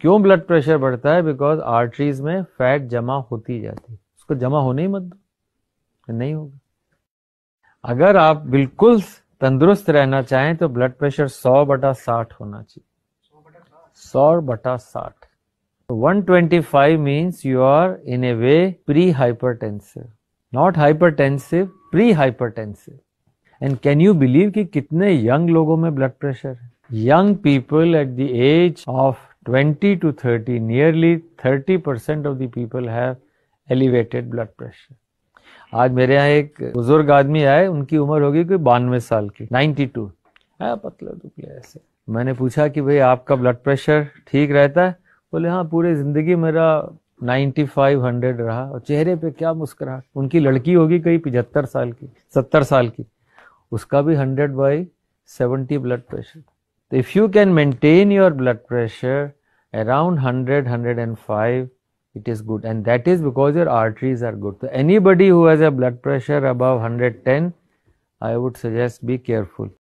क्यों blood pressure बढ़ता है बिकॉज आर्टरीज में फैट जमा होती जाती है उसको जमा होने ही मत दो नहीं होगा अगर आप बिल्कुल तंदुरुस्त रहना चाहें तो ब्लड प्रेशर 100 बटा साठ होना चाहिए 100 बटा साठ 60 125 means you are in a way pre hypertensive not hypertensive pre hypertensive and can you believe कि कितने यंग लोगों में ब्लड प्रेशर है young people at the age of twenty to thirty nearly thirty percent of the people have elevated blood pressure आज मेरे यहाँ एक बुजुर्ग आदमी आए उनकी उम्र होगी कोई बानवे साल की नाइन्टी टू है पतला दुबले ऐसे मैंने पूछा कि भाई आपका ब्लड प्रेशर ठीक रहता है बोले हाँ पूरे ज़िंदगी मेरा नाइन्टी फाइव हंड्रेड रहा और चेहरे पे क्या मुस्कुराहट उनकी लड़की होगी कहीं पिछहत्तर साल की सत्तर साल की उसका भी hundred by seventy blood pressure If you can maintain your blood pressure around 100, 105, it is good and that is because your arteries are good. So anybody who has a blood pressure above 110, I would suggest be careful.